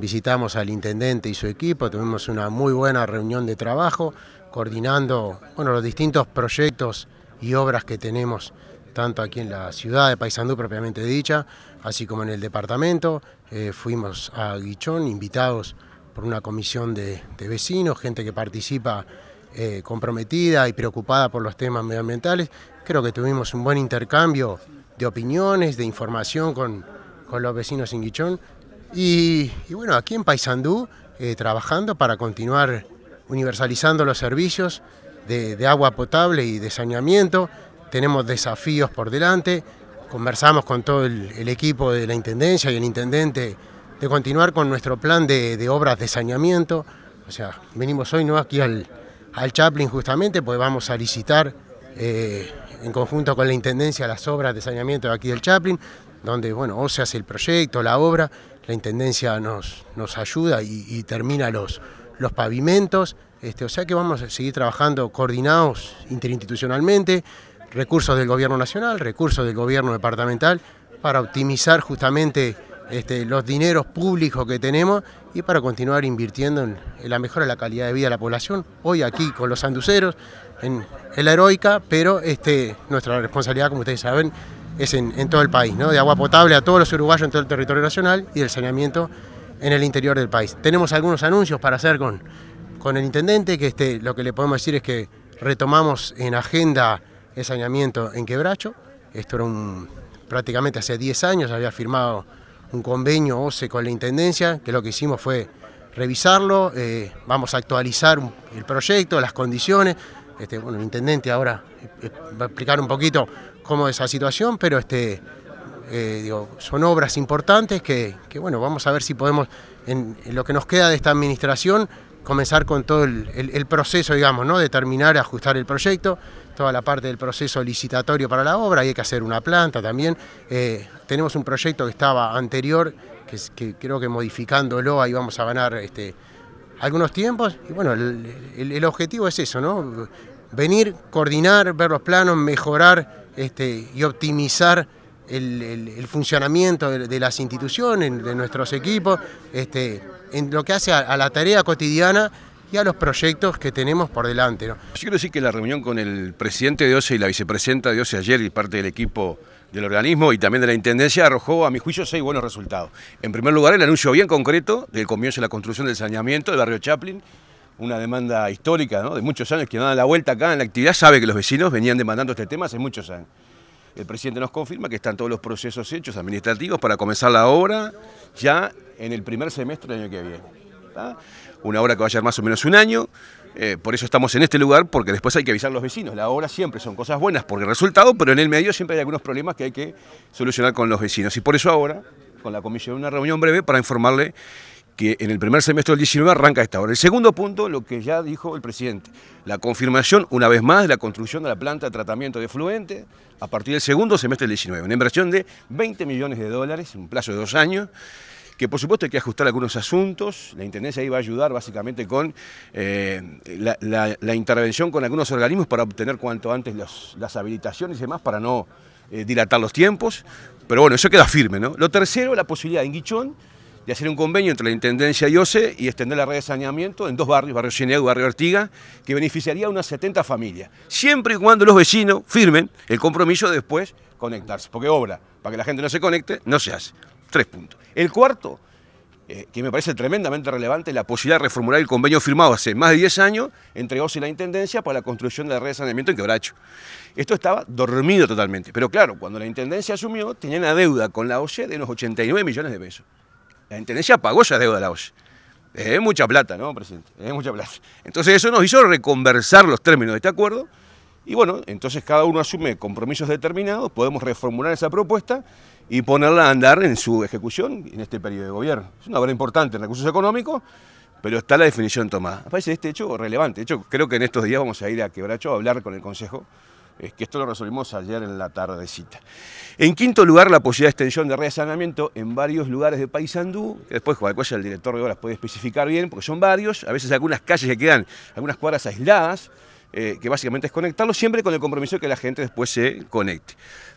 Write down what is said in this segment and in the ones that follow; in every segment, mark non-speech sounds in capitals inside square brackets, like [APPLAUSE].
visitamos al intendente y su equipo, tuvimos una muy buena reunión de trabajo, coordinando bueno, los distintos proyectos y obras que tenemos tanto aquí en la ciudad de Paysandú propiamente dicha, así como en el departamento. Eh, fuimos a Guichón, invitados por una comisión de, vecinos, gente que participa eh, comprometida y preocupada por los temas medioambientales. Creo que tuvimos un buen intercambio de opiniones, de información con los vecinos en Guichón, y, bueno, aquí en Paysandú, eh, trabajando para continuar universalizando los servicios de, agua potable y de saneamiento. Tenemos desafíos por delante, conversamos con todo el, equipo de la Intendencia y el Intendente de continuar con nuestro plan de, obras de saneamiento. O sea, venimos hoy no aquí al, Chaplin justamente, pues vamos a licitar eh, en conjunto con la Intendencia las obras de saneamiento de aquí del Chaplin, donde bueno, o se hace el proyecto, la obra, la Intendencia nos, nos ayuda y, termina los, los pavimentos, este, o sea que vamos a seguir trabajando coordinados interinstitucionalmente, recursos del gobierno nacional, recursos del gobierno departamental, para optimizar justamente este, los dineros públicos que tenemos y para continuar invirtiendo en, la mejora de la calidad de vida de la población. Hoy aquí con los anduceros, en, la heroica, pero este, nuestra responsabilidad, como ustedes saben, es en, todo el país, ¿no? de agua potable a todos los uruguayos en todo el territorio nacional y del saneamiento en el interior del país. Tenemos algunos anuncios para hacer con, con el intendente, que este, lo que le podemos decir es que retomamos en agenda el saneamiento en Quebracho. Esto era un, prácticamente hace 10 años, había firmado un convenio OCE con la Intendencia, que lo que hicimos fue revisarlo, eh, vamos a actualizar el proyecto, las condiciones. Este, bueno, el intendente ahora eh, eh, va a explicar un poquito de esa situación, pero este, eh, son obras importantes que, bueno, vamos a ver si podemos, en, lo que nos queda de esta administración, comenzar con todo el, proceso, digamos, ¿no? de terminar, ajustar el proyecto, toda la parte del proceso licitatorio para la obra, y hay que hacer una planta también. Eh, tenemos un proyecto que estaba anterior, que, creo que modificándolo ahí vamos a ganar este, algunos tiempos, y bueno, el, el objetivo es eso, ¿no? venir, coordinar, ver los planos, mejorar este, y optimizar el, funcionamiento de, las instituciones, de nuestros equipos, este, en lo que hace a, la tarea cotidiana y a los proyectos que tenemos por delante. Yo quiero decir que la reunión con el presidente de OCE y la vicepresidenta de OCE ayer y parte del equipo del organismo y también de la Intendencia arrojó, a mi juicio, seis buenos resultados. En primer lugar, el anuncio bien concreto del comienzo de la construcción del saneamiento del barrio Chaplin una demanda histórica de muchos años, que dan la vuelta acá en la actividad sabe que los vecinos venían demandando este tema hace muchos años. El presidente nos confirma que están todos los procesos hechos administrativos para comenzar la obra ya en el primer semestre del año que viene. Una obra que va a llevar más o menos un año, eh, por eso estamos en este lugar, porque después hay que avisar a los vecinos. La obra siempre son cosas buenas por el resultado, pero en el medio siempre hay algunos problemas que hay que solucionar con los vecinos. Y por eso ahora, con la comisión, una reunión breve para informarle que en el primer semestre del 19 arranca esta hora. El segundo punto, lo que ya dijo el presidente, la confirmación una vez más de la construcción de la planta de tratamiento de fluente a partir del segundo semestre del 19, una inversión de 20 millones de dólares en un plazo de dos años que por supuesto hay que ajustar algunos asuntos, la Intendencia ahí va a ayudar básicamente con eh, la, intervención con algunos organismos para obtener cuanto antes las habilitaciones y demás para no eh, dilatar los tiempos, pero bueno, eso queda firme, ¿no? Lo tercero, la posibilidad en Guichón de hacer un convenio entre la Intendencia y OCE y extender la red de saneamiento en dos barrios, Barrio Cineago y Barrio Artiga, que beneficiaría a unas 70 familias, siempre y cuando los vecinos firmen el compromiso de después conectarse, porque obra, para que la gente no se conecte, no se hace. Tres puntos. El cuarto, eh, que me parece tremendamente relevante, la posibilidad de reformular el convenio firmado hace más de 10 años entre OCE y la Intendencia para la construcción de la red de saneamiento en Quebracho. Esto estaba dormido totalmente, pero claro, cuando la Intendencia asumió, tenía una deuda con la OCE de unos 89 millones de pesos. La Intendencia pagó esa deuda a la OSCE. Es mucha plata, ¿no, presidente? Es mucha plata. Entonces eso nos hizo reconversar los términos de este acuerdo y bueno, entonces cada uno asume compromisos determinados, podemos reformular esa propuesta y ponerla a andar en su ejecución en este periodo de gobierno. Es una obra importante en recursos económicos, pero está la definición tomada. Me parece este hecho relevante. De hecho, creo que en estos días vamos a ir a Quebracho a hablar con el Consejo es que esto lo resolvimos ayer en la tardecita. En quinto lugar, la posibilidad de extensión de red en varios lugares de Paysandú, que después el director de obras, puede especificar bien, porque son varios, a veces algunas calles que quedan, algunas cuadras aisladas, eh, que básicamente es conectarlo, siempre con el compromiso de que la gente después se conecte.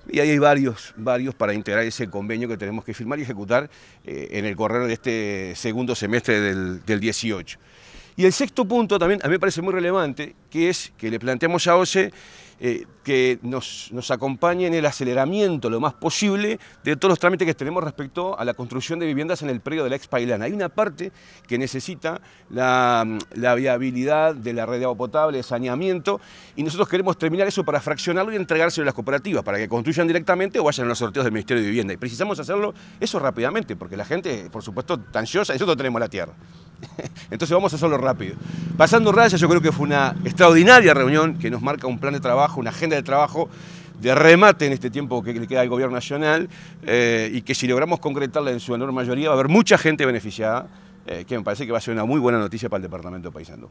Y ahí hay varios, varios para integrar ese convenio que tenemos que firmar y ejecutar eh, en el correr de este segundo semestre del, del 18. Y el sexto punto también a mí me parece muy relevante, que es que le planteamos a OCE eh, que nos, acompañe en el aceleramiento lo más posible de todos los trámites que tenemos respecto a la construcción de viviendas en el predio de la ex Pailana. Hay una parte que necesita la, viabilidad de la red de agua potable, de saneamiento, y nosotros queremos terminar eso para fraccionarlo y entregárselo a las cooperativas, para que construyan directamente o vayan a los sorteos del Ministerio de Vivienda. Y precisamos hacerlo eso rápidamente, porque la gente, por supuesto, está ansiosa y nosotros tenemos la tierra. [LAUGHS] Entonces vamos a hacerlo rápido. Pasando raya, yo creo que fue una extraordinaria reunión que nos marca un plan de trabajo, una agenda de trabajo de remate en este tiempo que le queda al Gobierno Nacional eh, y que si logramos concretarla en su enorme mayoría va a haber mucha gente beneficiada, eh, que me parece que va a ser una muy buena noticia para el Departamento de Paisandú.